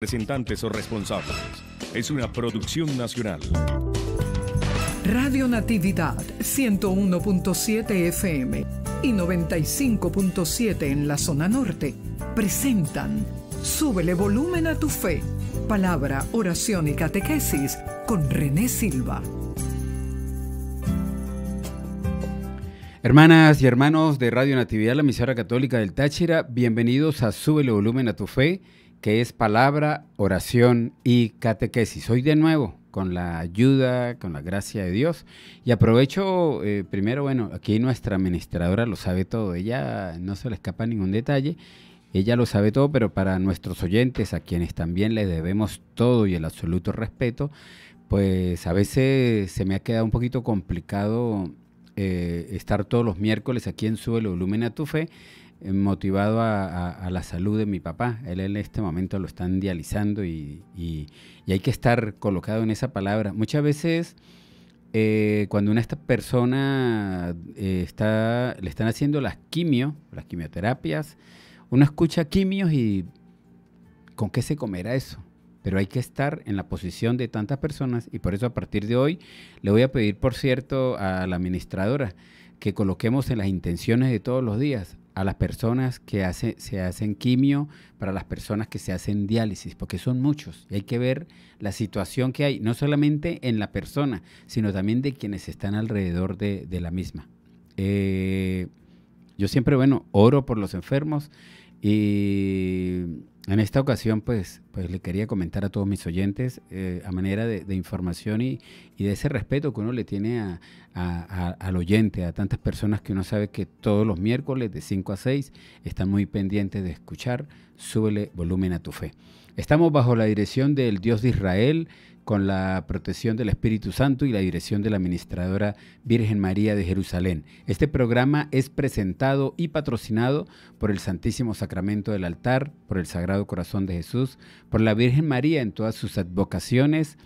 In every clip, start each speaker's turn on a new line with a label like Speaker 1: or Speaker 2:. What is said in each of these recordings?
Speaker 1: representantes o responsables. Es una producción nacional.
Speaker 2: Radio Natividad 101.7 FM y 95.7 en la zona norte presentan Súbele volumen a tu fe. Palabra, oración y catequesis con René Silva. Hermanas y hermanos de Radio Natividad, la emisora católica del Táchira, bienvenidos a Súbele volumen a tu fe que es palabra, oración y catequesis. Hoy de nuevo, con la ayuda, con la gracia de Dios. Y aprovecho, eh, primero, bueno, aquí nuestra administradora lo sabe todo, ella no se le escapa ningún detalle, ella lo sabe todo, pero para nuestros oyentes, a quienes también les debemos todo y el absoluto respeto, pues a veces se me ha quedado un poquito complicado eh, estar todos los miércoles aquí en suelo, el a tu Fe. Eh, motivado a, la salud de mi papá. Él en este momento lo están dializando y, hay que estar colocado en esa palabra. Muchas veces eh, cuando una esta persona eh, está, le están haciendo las quimio, las quimioterapias, uno escucha quimios y ¿con qué se comerá eso? Pero hay que estar en la posición de tantas personas y por eso a partir de hoy le voy a pedir, por cierto, a la administradora que coloquemos en las intenciones de todos los días a las personas que se hacen quimio, para las personas que se hacen diálisis, porque son muchos. Y hay que ver la situación que hay, no solamente en la persona, sino también de quienes están alrededor de, la misma. Eh, yo siempre, bueno, oro por los enfermos y en esta ocasión, pues, pues le quería comentar a todos mis oyentes eh, a manera de, información y, de ese respeto que uno le tiene al oyente, a tantas personas que uno sabe que todos los miércoles de 5 a 6 están muy pendientes de escuchar, súbele volumen a tu fe. Estamos bajo la dirección del Dios de Israel, con la protección del Espíritu Santo y la dirección de la Administradora Virgen María de Jerusalén. Este programa es presentado y patrocinado por el Santísimo Sacramento del altar, por el Sagrado Corazón de Jesús, por la Virgen María en todas sus advocaciones,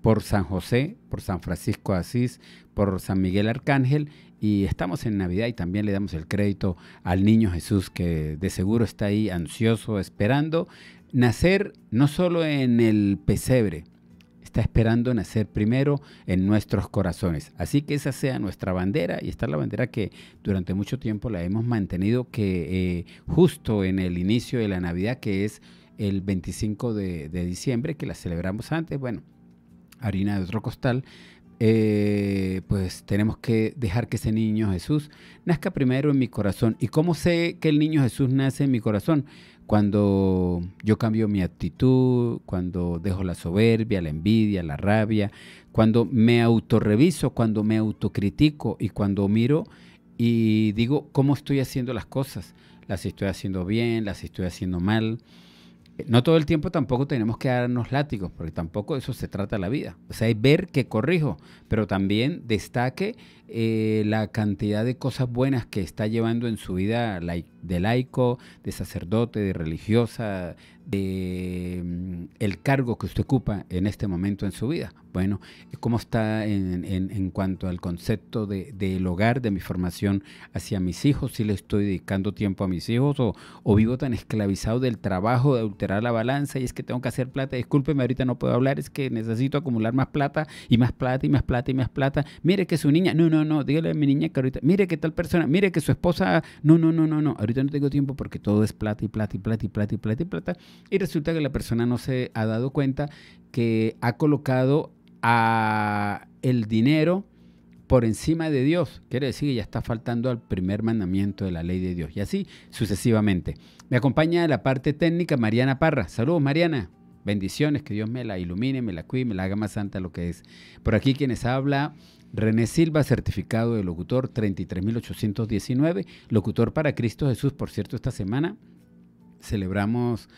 Speaker 2: por San José, por San Francisco Asís, por San Miguel Arcángel y estamos en Navidad y también le damos el crédito al niño Jesús que de seguro está ahí ansioso, esperando nacer no solo en el pesebre, está esperando nacer primero en nuestros corazones. Así que esa sea nuestra bandera y esta la bandera que durante mucho tiempo la hemos mantenido que eh, justo en el inicio de la Navidad, que es el 25 de, diciembre, que la celebramos antes, bueno, harina de otro costal, eh, pues tenemos que dejar que ese niño Jesús nazca primero en mi corazón. ¿Y cómo sé que el niño Jesús nace en mi corazón? cuando yo cambio mi actitud, cuando dejo la soberbia, la envidia, la rabia, cuando me autorreviso, cuando me autocritico y cuando miro y digo cómo estoy haciendo las cosas, las estoy haciendo bien, las estoy haciendo mal. No todo el tiempo tampoco tenemos que darnos látigos, porque tampoco eso se trata la vida. O sea, hay ver que corrijo, pero también destaque eh, la cantidad de cosas buenas que está llevando en su vida de laico, de sacerdote, de religiosa, de el cargo que usted ocupa en este momento en su vida. Bueno, ¿cómo está en, en, cuanto al concepto del de, hogar, de mi formación hacia mis hijos? ¿Si le estoy dedicando tiempo a mis hijos o, vivo tan esclavizado del trabajo, de alterar la balanza y es que tengo que hacer plata? Discúlpeme, ahorita no puedo hablar, es que necesito acumular más plata y más plata y más plata y más plata. Mire que su niña, no, no, no, dígale a mi niña que ahorita, mire que tal persona, mire que su esposa, no, no, no, no, no, ahorita no tengo tiempo porque todo es plata y plata y plata y plata y plata. Y plata y resulta que la persona no se ha dado cuenta que ha colocado a el dinero por encima de Dios. Quiere decir que ya está faltando al primer mandamiento de la ley de Dios. Y así sucesivamente. Me acompaña la parte técnica Mariana Parra. Saludos Mariana. Bendiciones, que Dios me la ilumine, me la cuide, me la haga más santa lo que es. Por aquí quienes habla, René Silva, certificado de locutor 33819, locutor para Cristo Jesús. Por cierto, esta semana celebramos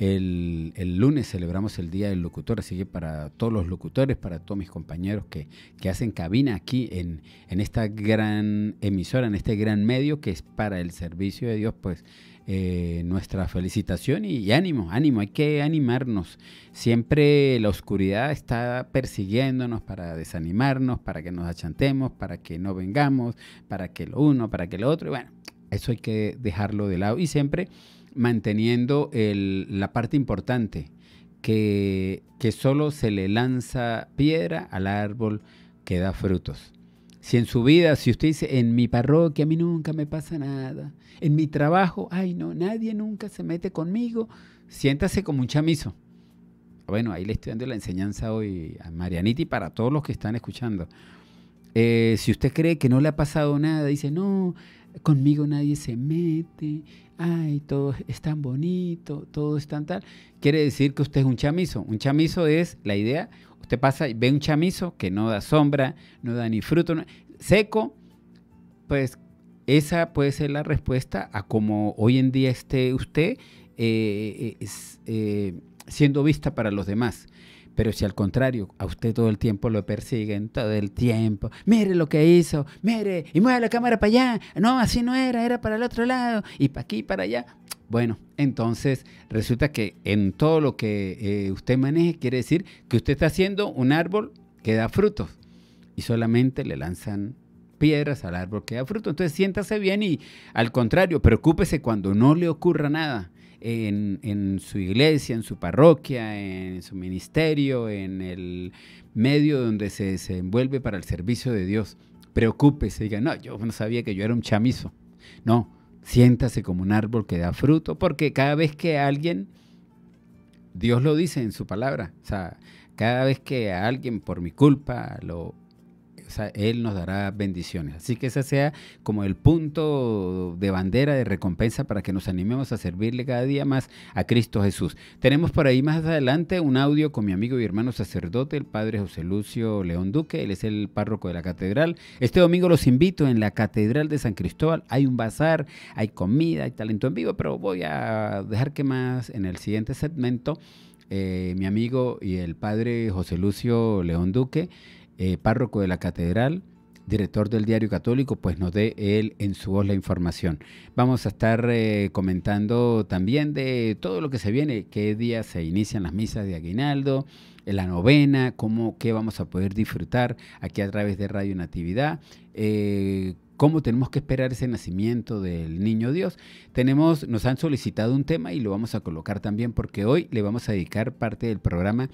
Speaker 2: el, lunes celebramos el Día del Locutor, así que para todos los locutores, para todos mis compañeros que, hacen cabina aquí en, esta gran emisora, en este gran medio que es para el servicio de Dios, pues eh, nuestra felicitación y, ánimo, ánimo, hay que animarnos. Siempre la oscuridad está persiguiéndonos para desanimarnos, para que nos achantemos, para que no vengamos, para que lo uno, para que lo otro, y bueno, eso hay que dejarlo de lado y siempre manteniendo la parte importante, que, solo se le lanza piedra al árbol que da frutos. Si en su vida, si usted dice, en mi parroquia a mí nunca me pasa nada, en mi trabajo, ay no, nadie nunca se mete conmigo, siéntase como un chamizo. Bueno, ahí le estoy dando la enseñanza hoy a Marianita y para todos los que están escuchando. Eh, si usted cree que no le ha pasado nada, dice, no, conmigo nadie se mete, ay, todo es tan bonito, todo es tan tal, quiere decir que usted es un chamizo. Un chamizo es la idea, usted pasa y ve un chamizo que no da sombra, no da ni fruto, seco, pues esa puede ser la respuesta a cómo hoy en día esté usted eh, eh, siendo vista para los demás. Pero si al contrario, a usted todo el tiempo lo persiguen, todo el tiempo, mire lo que hizo, mire, y mueve la cámara para allá, no, así no era, era para el otro lado, y para aquí, para allá. Bueno, entonces resulta que en todo lo que eh, usted maneje quiere decir que usted está haciendo un árbol que da frutos y solamente le lanzan piedras al árbol que da frutos Entonces siéntase bien y al contrario, preocúpese cuando no le ocurra nada en, su iglesia, en su parroquia, en su ministerio, en el medio donde se envuelve para el servicio de Dios. Preocúpese, diga, no, yo no sabía que yo era un chamizo. No, siéntase como un árbol que da fruto, porque cada vez que alguien, Dios lo dice en su palabra, o sea, cada vez que alguien por mi culpa lo él nos dará bendiciones. Así que ese sea como el punto de bandera de recompensa para que nos animemos a servirle cada día más a Cristo Jesús. Tenemos por ahí más adelante un audio con mi amigo y hermano sacerdote, el padre José Lucio León Duque. Él es el párroco de la catedral. Este domingo los invito en la catedral de San Cristóbal. Hay un bazar, hay comida, hay talento en vivo, pero voy a dejar que más en el siguiente segmento eh, mi amigo y el padre José Lucio León Duque eh, párroco de la catedral, director del Diario Católico, pues nos dé él en su voz la información. Vamos a estar eh, comentando también de todo lo que se viene, qué día se inician las misas de Aguinaldo, la novena, cómo, qué vamos a poder disfrutar aquí a través de Radio Natividad, eh, cómo tenemos que esperar ese nacimiento del niño Dios. Tenemos, nos han solicitado un tema y lo vamos a colocar también porque hoy le vamos a dedicar parte del programa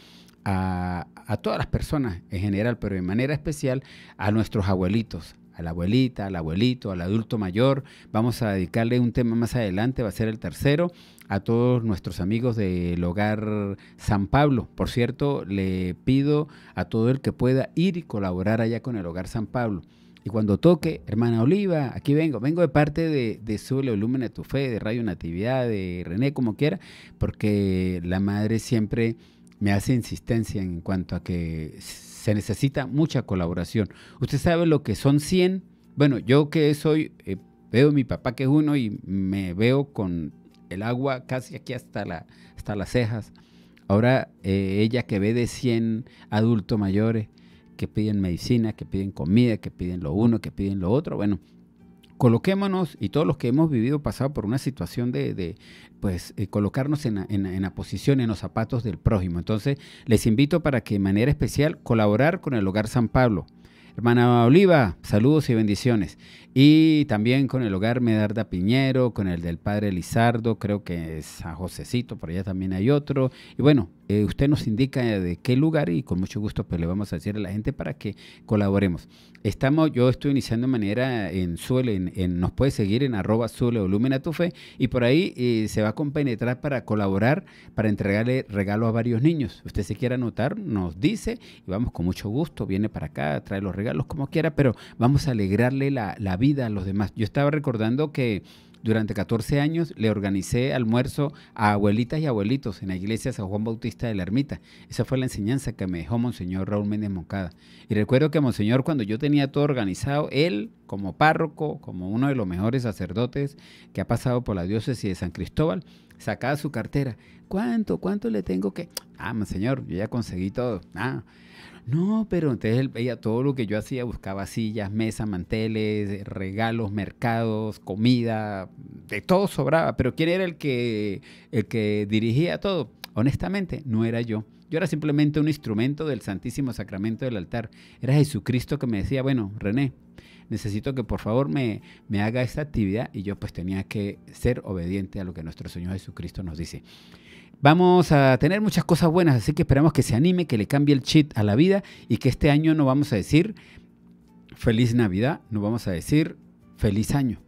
Speaker 2: a, a todas las personas en general, pero de manera especial a nuestros abuelitos, a la abuelita, al abuelito, al adulto mayor. Vamos a dedicarle un tema más adelante, va a ser el tercero, a todos nuestros amigos del hogar San Pablo. Por cierto, le pido a todo el que pueda ir y colaborar allá con el hogar San Pablo. Y cuando toque, hermana Oliva, aquí vengo, vengo de parte de, de Sube Volumen tu Fe, de Radio Natividad, de René, como quiera, porque la madre siempre me hace insistencia en cuanto a que se necesita mucha colaboración. Usted sabe lo que son 100. Bueno, yo que soy, eh, veo a mi papá que es uno y me veo con el agua casi aquí hasta, la, hasta las cejas. Ahora eh, ella que ve de 100 adultos mayores, que piden medicina, que piden comida, que piden lo uno, que piden lo otro. Bueno, coloquémonos y todos los que hemos vivido pasado por una situación de, pues eh, colocarnos en la, en la, posición, en los zapatos del prójimo. Entonces, les invito para que de manera especial colaborar con el Hogar San Pablo. Hermana Oliva, saludos y bendiciones. Y también con el hogar Medarda Piñero, con el del padre Lizardo, creo que es a Josecito, por allá también hay otro. Y bueno, eh, usted nos indica de qué lugar y con mucho gusto pues le vamos a decir a la gente para que colaboremos. Estamos, yo estoy iniciando de manera en Suele, en, nos puede seguir en arroba Suele a tu y por ahí eh, se va a compenetrar para colaborar, para entregarle regalos a varios niños. Usted se quiera anotar, nos dice y vamos con mucho gusto, viene para acá, trae los regalos como quiera, pero vamos a alegrarle la, la vida a los demás. Yo estaba recordando que... Durante 14 años le organicé almuerzo a abuelitas y abuelitos en la iglesia San Juan Bautista de la Ermita. Esa fue la enseñanza que me dejó Monseñor Raúl Méndez Moncada. Y recuerdo que Monseñor, cuando yo tenía todo organizado, él como párroco, como uno de los mejores sacerdotes que ha pasado por la diócesis de San Cristóbal, sacaba su cartera. ¿Cuánto, cuánto le tengo que...? Ah, señor, yo ya conseguí todo. Ah, no, pero entonces él veía todo lo que yo hacía, buscaba sillas, mesas, manteles, regalos, mercados, comida, de todo sobraba. Pero ¿quién era el que, el que dirigía todo? Honestamente, no era yo. Yo era simplemente un instrumento del Santísimo Sacramento del altar. Era Jesucristo que me decía, bueno, René, necesito que por favor me, haga esta actividad y yo pues tenía que ser obediente a lo que nuestro Señor Jesucristo nos dice. Vamos a tener muchas cosas buenas, así que esperamos que se anime, que le cambie el chip a la vida y que este año no vamos a decir feliz Navidad, no vamos a decir feliz año.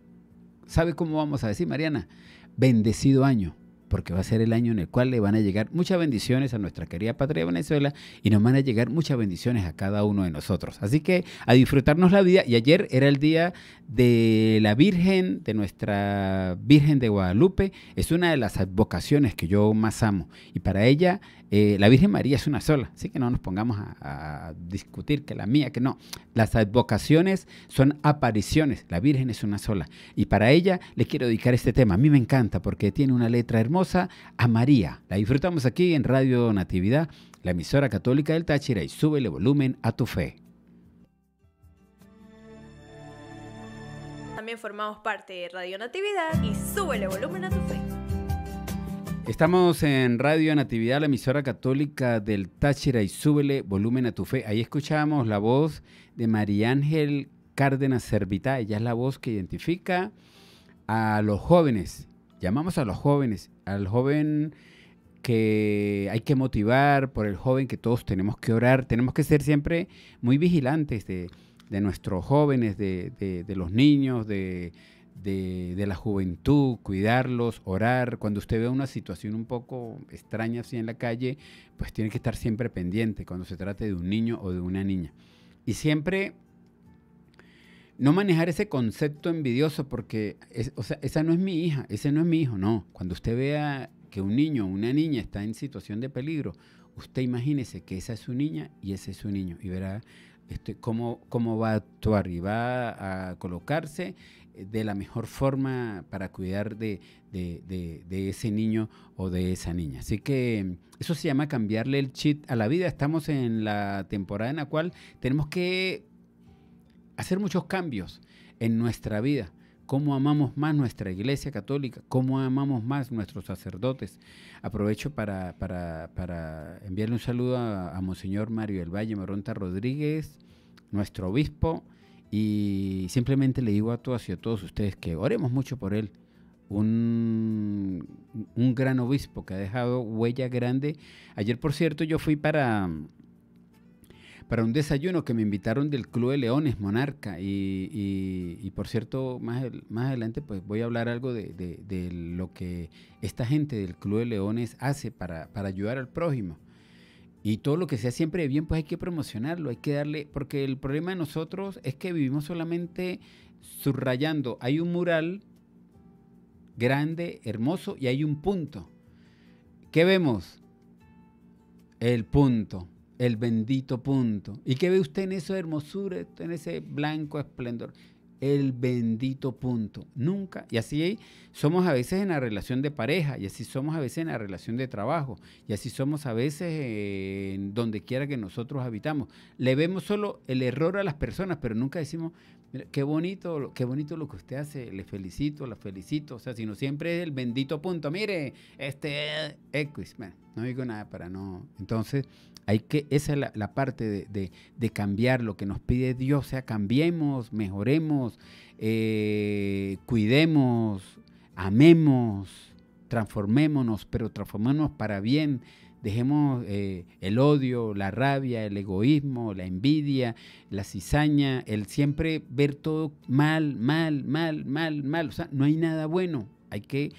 Speaker 2: ¿Sabe cómo vamos a decir, Mariana? Bendecido año porque va a ser el año en el cual le van a llegar muchas bendiciones a nuestra querida patria de Venezuela y nos van a llegar muchas bendiciones a cada uno de nosotros. Así que a disfrutarnos la vida. Y ayer era el día de la Virgen, de nuestra Virgen de Guadalupe. Es una de las vocaciones que yo más amo. Y para ella eh, la Virgen María es una sola, así que no nos pongamos a, discutir que la mía, que no. Las advocaciones son apariciones, la Virgen es una sola. Y para ella le quiero dedicar este tema, a mí me encanta porque tiene una letra hermosa a María. La disfrutamos aquí en Radio Natividad, la emisora católica del Táchira y súbele volumen a tu fe. También formamos parte de Radio Natividad y súbele volumen a tu fe. Estamos en Radio Natividad, la emisora católica del Táchira y súbele volumen a tu fe. Ahí escuchamos la voz de María Ángel Cárdenas Servitá. Ella es la voz que identifica a los jóvenes. Llamamos a los jóvenes, al joven que hay que motivar, por el joven que todos tenemos que orar. Tenemos que ser siempre muy vigilantes de, nuestros jóvenes, de los niños, de de, la juventud, cuidarlos, orar. Cuando usted ve una situación un poco extraña así en la calle, pues tiene que estar siempre pendiente cuando se trate de un niño o de una niña. Y siempre no manejar ese concepto envidioso porque, esa no es mi hija, ese no es mi hijo, no. Cuando usted vea que un niño o una niña está en situación de peligro, usted imagínese que esa es su niña y ese es su niño y verá este, cómo, cómo va a actuar y va a colocarse eh, de la mejor forma para cuidar de, ese niño o de esa niña. Así que mm, eso se llama cambiarle el chip a la vida. Estamos en la temporada en la cual tenemos que hacer muchos cambios en nuestra vida. Cómo amamos más nuestra iglesia católica, cómo amamos más nuestros sacerdotes. Aprovecho para, enviarle un saludo a, a Monseñor Mario del Valle Moronta Rodríguez, nuestro obispo, y simplemente le digo a todos y a todos ustedes que oremos mucho por él. Un, gran obispo que ha dejado huella grande. Ayer, por cierto, yo fui para, para un desayuno que me invitaron del Club de Leones Monarca. Y, y, por cierto, más, más adelante pues voy a hablar algo de, de, de, lo que esta gente del Club de Leones hace para, para ayudar al prójimo. Y todo lo que sea siempre de bien, pues hay que promocionarlo, hay que darle, porque el problema de nosotros es que vivimos solamente subrayando. Hay un mural grande, hermoso, y hay un punto. ¿Qué vemos? El punto, el bendito punto. ¿Y qué ve usted en esa hermosura, en ese blanco esplendor? el bendito punto. Nunca. Y así somos a veces en la relación de pareja, y así somos a veces en la relación de trabajo, y así somos a veces eh, en donde quiera que nosotros habitamos. Le vemos solo el error a las personas, pero nunca decimos, qué bonito, qué bonito lo que usted hace, le felicito, la felicito, o sea, sino siempre es el bendito punto. Mire, este Equis, eh, no digo nada para no. Entonces, hay que, esa es la, parte de, cambiar lo que nos pide Dios, o sea, cambiemos, mejoremos, eh, cuidemos, amemos, transformémonos, pero transformémonos para bien. Dejemos eh, el odio, la rabia, el egoísmo, la envidia, la cizaña, el siempre ver todo mal, mal, mal, mal, mal. O sea, no hay nada bueno. Hay que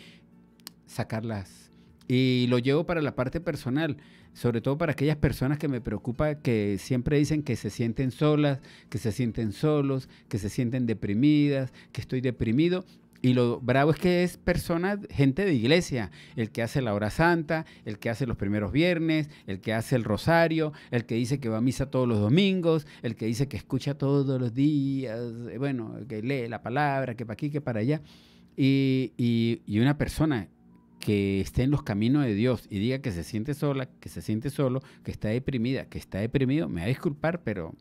Speaker 2: sacarlas. Y lo llevo para la parte personal sobre todo para aquellas personas que me preocupa que siempre dicen que se sienten solas, que se sienten solos, que se sienten deprimidas, que estoy deprimido. Y lo bravo es que es gente de iglesia, el que hace la hora santa, el que hace los primeros viernes, el que hace el rosario, el que dice que va a misa todos los domingos, el que dice que escucha todos los días, eh, bueno, que lee la palabra, que para aquí, que para allá. Y, y una persona que esté en los caminos de Dios y diga que se siente sola, que se siente solo, que está deprimida, que está deprimido, me va a disculpar, pero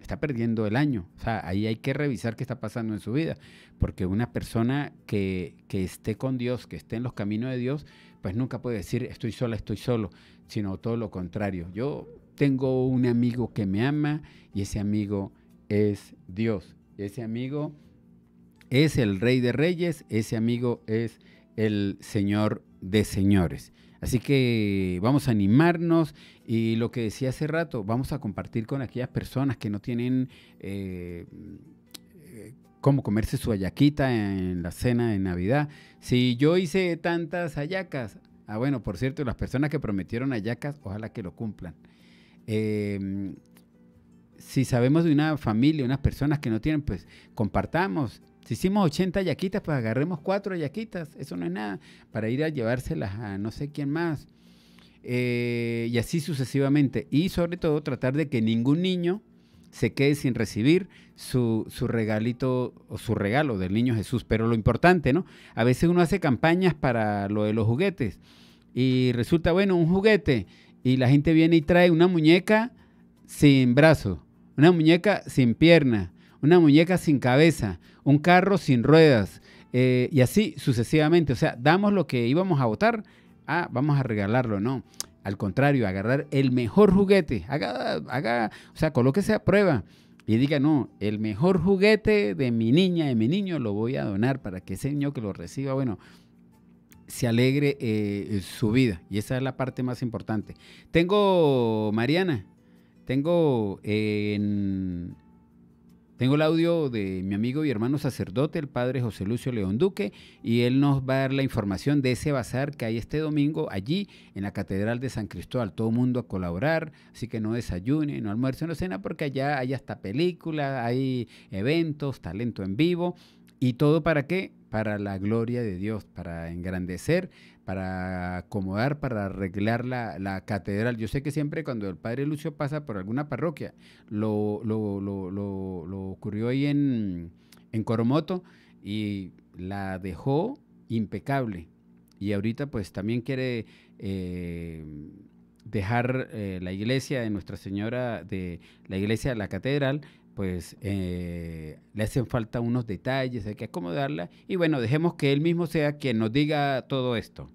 Speaker 2: está perdiendo el año. O sea, ahí hay que revisar qué está pasando en su vida. Porque una persona que, que, esté con Dios, que esté en los caminos de Dios, pues nunca puede decir estoy sola, estoy solo, sino todo lo contrario. Yo tengo un amigo que me ama y ese amigo es Dios. Ese amigo es el Rey de Reyes, ese amigo es el Señor de señores. Así que vamos a animarnos y lo que decía hace rato, vamos a compartir con aquellas personas que no tienen eh, cómo comerse su ayaquita en la cena de Navidad. Si yo hice tantas ayacas, ah bueno, por cierto, las personas que prometieron ayacas, ojalá que lo cumplan. Em, si sabemos de una familia, unas personas que no tienen, pues compartamos si hicimos 80 yaquitas, pues agarremos cuatro yaquitas, eso no es nada, para ir a llevárselas a no sé quién más. Eh, y así sucesivamente. Y sobre todo tratar de que ningún niño se quede sin recibir su, su, regalito o su regalo del niño Jesús. Pero lo importante, ¿no? A veces uno hace campañas para lo de los juguetes y resulta, bueno, un juguete y la gente viene y trae una muñeca sin brazo, una muñeca sin pierna, una muñeca sin cabeza, un carro sin ruedas, eh, y así sucesivamente. O sea, damos lo que íbamos a votar, ah, vamos a regalarlo, no. Al contrario, agarrar el mejor juguete, haga, haga, o sea, colóquese a prueba y diga, no, el mejor juguete de mi niña, de mi niño, lo voy a donar para que ese niño que lo reciba, bueno, se alegre eh, su vida. Y esa es la parte más importante. Tengo, Mariana, tengo en tengo el audio de mi amigo y hermano sacerdote, el padre José Lucio León Duque, y él nos va a dar la información de ese bazar que hay este domingo allí en la Catedral de San Cristóbal. Todo mundo a colaborar, así que no desayune, no almuercen no cena, porque allá hay hasta películas, hay eventos, talento en vivo, y todo para qué? Para la gloria de Dios, para engrandecer para acomodar, para arreglar la, catedral. Yo sé que siempre cuando el padre Lucio pasa por alguna parroquia, lo, lo, lo, lo ocurrió ahí en, Coromoto y la dejó impecable. Y ahorita pues también quiere eh, dejar eh, la iglesia de Nuestra Señora, de la iglesia de la catedral, pues eh, le hacen falta unos detalles, hay que acomodarla. Y bueno, dejemos que él mismo sea quien nos diga todo esto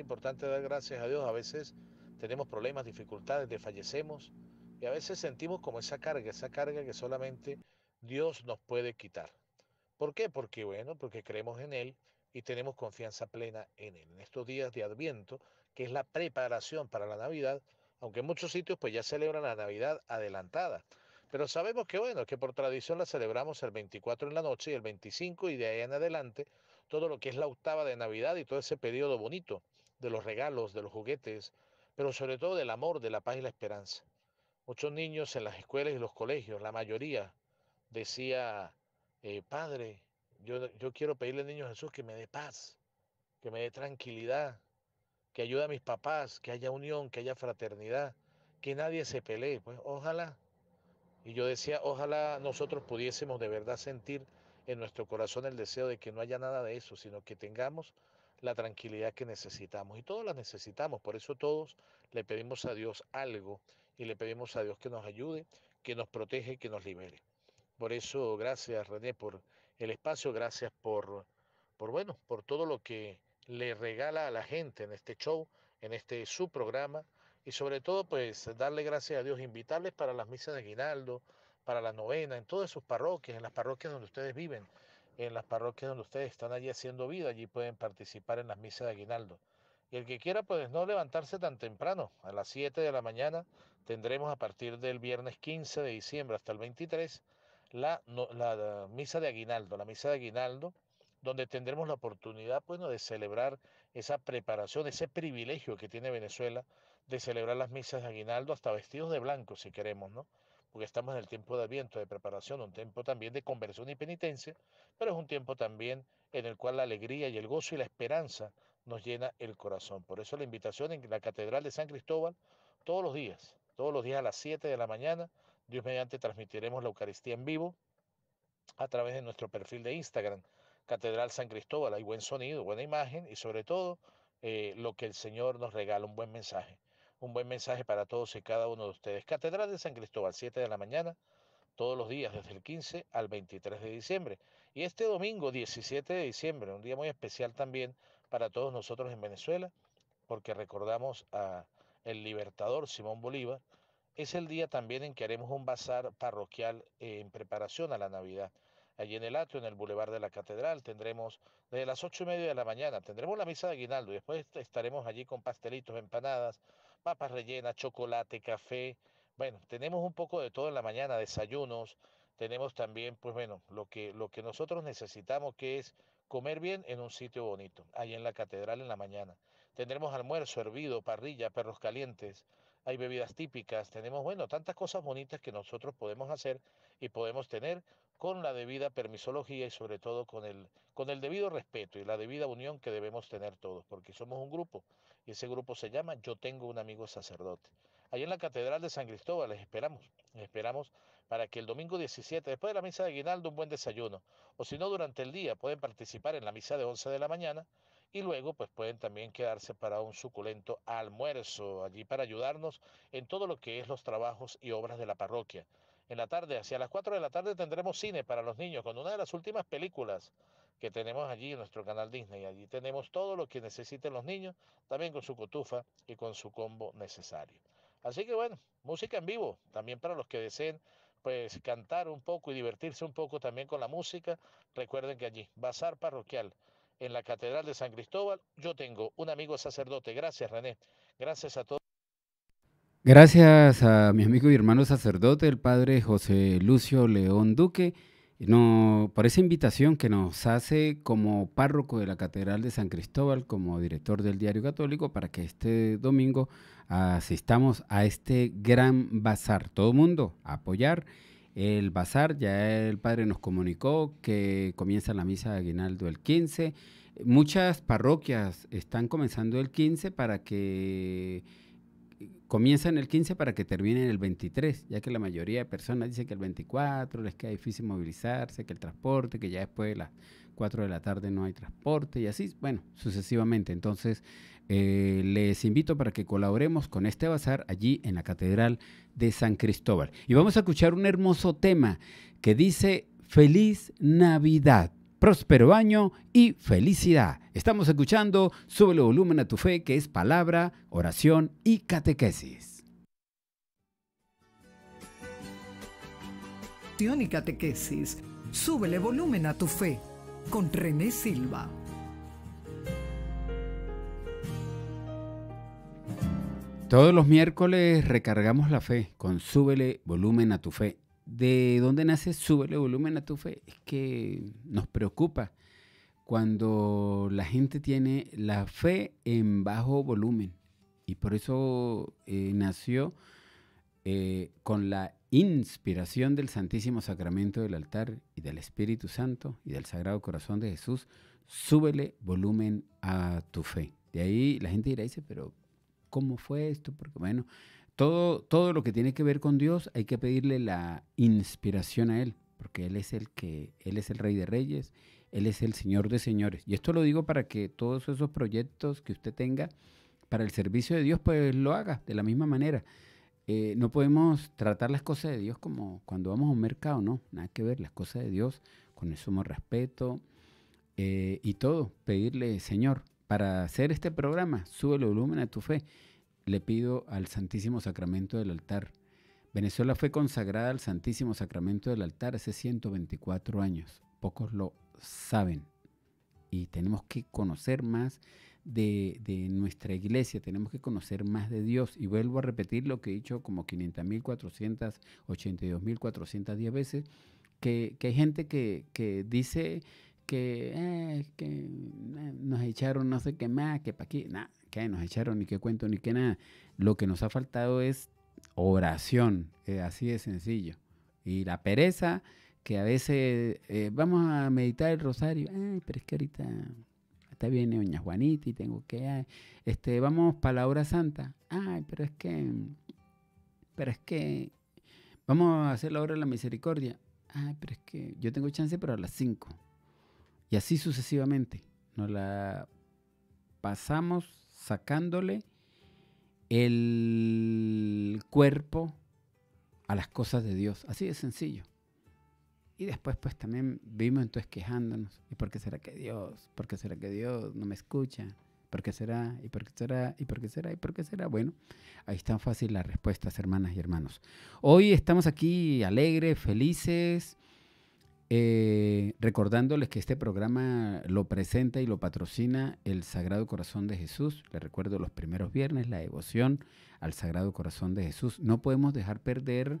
Speaker 1: importante dar gracias a Dios. A veces tenemos problemas, dificultades, desfallecemos y a veces sentimos como esa carga, esa carga que solamente Dios nos puede quitar. ¿Por qué? Porque bueno, porque creemos en Él y tenemos confianza plena en Él. En estos días de Adviento, que es la preparación para la Navidad, aunque en muchos sitios pues ya celebran la Navidad adelantada. Pero sabemos que bueno, que por tradición la celebramos el 24 en la noche y el 25 y de ahí en adelante todo lo que es la octava de Navidad y todo ese periodo bonito de los regalos, de los juguetes, pero sobre todo del amor, de la paz y la esperanza. Muchos niños en las escuelas y los colegios, la mayoría, decía, eh, Padre, yo, yo quiero pedirle al niño Jesús que me dé paz, que me dé tranquilidad, que ayude a mis papás, que haya unión, que haya fraternidad, que nadie se pelee. Pues ojalá. Y yo decía, ojalá nosotros pudiésemos de verdad sentir en nuestro corazón el deseo de que no haya nada de eso, sino que tengamos la tranquilidad que necesitamos. Y todos la necesitamos, por eso todos le pedimos a Dios algo y le pedimos a Dios que nos ayude, que nos protege, que nos libere. Por eso, gracias René por el espacio, gracias por, por bueno, por todo lo que le regala a la gente en este show, en este su programa y sobre todo pues darle gracias a Dios, invitarles para las misas de Guinaldo, para la novena, en todas sus parroquias, en las parroquias donde ustedes viven, en las parroquias donde ustedes están allí haciendo vida, allí pueden participar en las misas de aguinaldo. Y el que quiera, pues no levantarse tan temprano. A las 7 de la mañana tendremos a partir del viernes 15 de diciembre hasta el 23 la, la, misa de aguinaldo, la misa de aguinaldo, donde tendremos la oportunidad bueno, de celebrar esa preparación, ese privilegio que tiene Venezuela de celebrar las misas de aguinaldo, hasta vestidos de blanco si queremos, ¿no? porque estamos en el tiempo de aviento, de preparación, un tiempo también de conversión y penitencia, pero es un tiempo también en el cual la alegría y el gozo y la esperanza nos llena el corazón. Por eso la invitación en la Catedral de San Cristóbal, todos los días, todos los días a las 7 de la mañana, Dios mediante transmitiremos la Eucaristía en vivo a través de nuestro perfil de Instagram, Catedral San Cristóbal. Hay buen sonido, buena imagen y sobre todo eh, lo que el Señor nos regala, un buen mensaje un buen mensaje para todos y cada uno de ustedes. Catedral de San Cristóbal, 7 de la mañana, todos los días, desde el 15 al 23 de diciembre. Y este domingo, 17 de diciembre, un día muy especial también para todos nosotros en Venezuela, porque recordamos a el libertador Simón Bolívar, es el día también en que haremos un bazar parroquial eh, en preparación a la Navidad. Allí en el atrio, en el boulevard de la catedral, tendremos desde las ocho y media de la mañana, tendremos la misa de aguinaldo y después estaremos allí con pastelitos, empanadas, papas rellenas, chocolate, café. Bueno, tenemos un poco de todo en la mañana, desayunos, tenemos también, pues bueno, lo que, lo que nosotros necesitamos, que es comer bien en un sitio bonito, ahí en la catedral en la mañana. Tendremos almuerzo, hervido, parrilla, perros calientes, hay bebidas típicas, tenemos, bueno, tantas cosas bonitas que nosotros podemos hacer y podemos tener con la debida permisología y sobre todo con el, con el debido respeto y la debida unión que debemos tener todos, porque somos un grupo y ese grupo se llama Yo tengo un amigo sacerdote. Allí en la Catedral de San Cristóbal les esperamos. Les esperamos para que el domingo 17, después de la misa de aguinaldo, un buen desayuno. O si no, durante el día pueden participar en la misa de 11 de la mañana y luego pues pueden también quedarse para un suculento almuerzo allí para ayudarnos en todo lo que es los trabajos y obras de la parroquia. En la tarde, hacia las 4 de la tarde, tendremos cine para los niños con una de las últimas películas que tenemos allí en nuestro canal Disney. Allí tenemos todo lo que necesiten los niños, también con su cotufa y con su combo necesario. Así que bueno, música en vivo, también para los que deseen pues cantar un poco y divertirse un poco también con la música. Recuerden que allí, Bazar Parroquial, en la Catedral de San Cristóbal, yo tengo un amigo sacerdote. Gracias René, gracias a todos.
Speaker 2: Gracias a mi amigo y hermano sacerdote, el padre José Lucio León Duque no, por esa invitación que nos hace como párroco de la Catedral de San Cristóbal, como director del Diario Católico, para que este domingo asistamos a este gran bazar. Todo el mundo, a apoyar el bazar. Ya el padre nos comunicó que comienza la misa de Aguinaldo el 15. Muchas parroquias están comenzando el 15 para que comienza en el 15 para que termine en el 23, ya que la mayoría de personas dice que el 24 les queda difícil movilizarse, que el transporte, que ya después de las 4 de la tarde no hay transporte y así, bueno, sucesivamente. Entonces, eh, les invito para que colaboremos con este bazar allí en la Catedral de San Cristóbal. Y vamos a escuchar un hermoso tema que dice Feliz Navidad próspero año y felicidad. Estamos escuchando Súbele volumen a tu fe, que es palabra, oración y catequesis.
Speaker 1: Oración y catequesis.
Speaker 2: Súbele volumen a tu fe con René Silva. Todos los miércoles recargamos la fe con Súbele volumen a tu fe de dónde nace Súbele Volumen a tu Fe es que nos preocupa cuando la gente tiene la fe en bajo volumen. Y por eso eh, nació eh, con la inspiración del Santísimo Sacramento del altar y del Espíritu Santo y del Sagrado Corazón de Jesús, súbele volumen a tu fe. De ahí la gente dirá, dice, pero ¿cómo fue esto? Porque bueno, todo, todo lo que tiene que ver con Dios hay que pedirle la inspiración a Él, porque Él es el que, Él es el Rey de Reyes, Él es el Señor de Señores. Y esto lo digo para que todos esos proyectos que usted tenga para el servicio de Dios, pues lo haga de la misma manera. Eh, no podemos tratar las cosas de Dios como cuando vamos a un mercado, no, nada que ver, las cosas de Dios con el sumo respeto eh, y todo, pedirle, Señor, para hacer este programa, sube el volumen a tu fe le pido al Santísimo Sacramento del altar. Venezuela fue consagrada al Santísimo Sacramento del altar hace 124 años. Pocos lo saben. Y tenemos que conocer más de, nuestra iglesia, tenemos que conocer más de Dios. Y vuelvo a repetir lo que he dicho como 500.482.410 veces, que, que, hay gente que, dice que, eh, eh, nos echaron no sé qué más, que para aquí. nada que nos echaron, ni qué cuento, ni qué nada. Lo que nos ha faltado es oración, eh, así de sencillo. Y la pereza, que a veces eh, vamos a meditar el rosario, Ay, pero es que ahorita está viene doña Juanita y tengo que, este, vamos para la obra santa, ay, pero es que, pero es que, vamos a hacer la hora de la misericordia, ay, pero es que yo tengo chance pero a las 5. Y así sucesivamente, nos la pasamos sacándole el cuerpo a las cosas de Dios. Así de sencillo. Y después pues también vimos entonces quejándonos. ¿Y por qué será que Dios? ¿Por qué será que Dios no me escucha? ¿Por qué será? ¿Y por qué será? ¿Y por qué será? ¿Y por qué será? Bueno, ahí están fácil las respuestas, hermanas y hermanos. Hoy estamos aquí alegres, felices, eh, recordándoles que este programa lo presenta y lo patrocina el Sagrado Corazón de Jesús. Les recuerdo los primeros viernes, la devoción al Sagrado Corazón de Jesús. No podemos dejar perder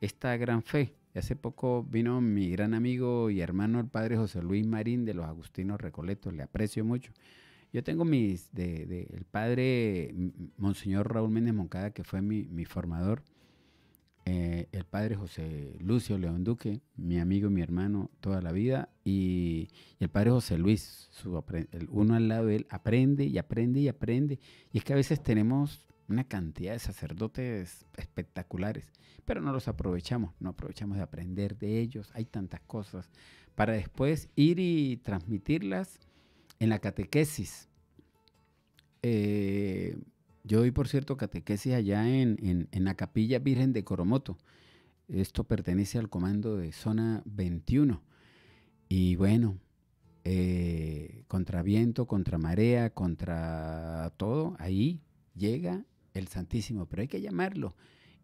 Speaker 2: esta gran fe. Hace poco vino mi gran amigo y hermano, el padre José Luis Marín de los Agustinos Recoletos. Le aprecio mucho. Yo tengo mis, el padre Monseñor Raúl Méndez Moncada, que fue mi formador eh, el padre José Lucio León Duque, mi amigo, mi hermano toda la vida, y, el padre José Luis, su, el uno al lado de él, aprende y aprende y aprende. Y es que a veces tenemos una cantidad de sacerdotes espectaculares, pero no los aprovechamos, no aprovechamos de aprender de ellos, hay tantas cosas, para después ir y transmitirlas en la catequesis. Eh, yo doy, por cierto, catequesis allá en, en, la Capilla Virgen de Coromoto. Esto pertenece al comando de zona 21. Y bueno, eh, contra viento, contra marea, contra todo, ahí llega el Santísimo, pero hay que llamarlo.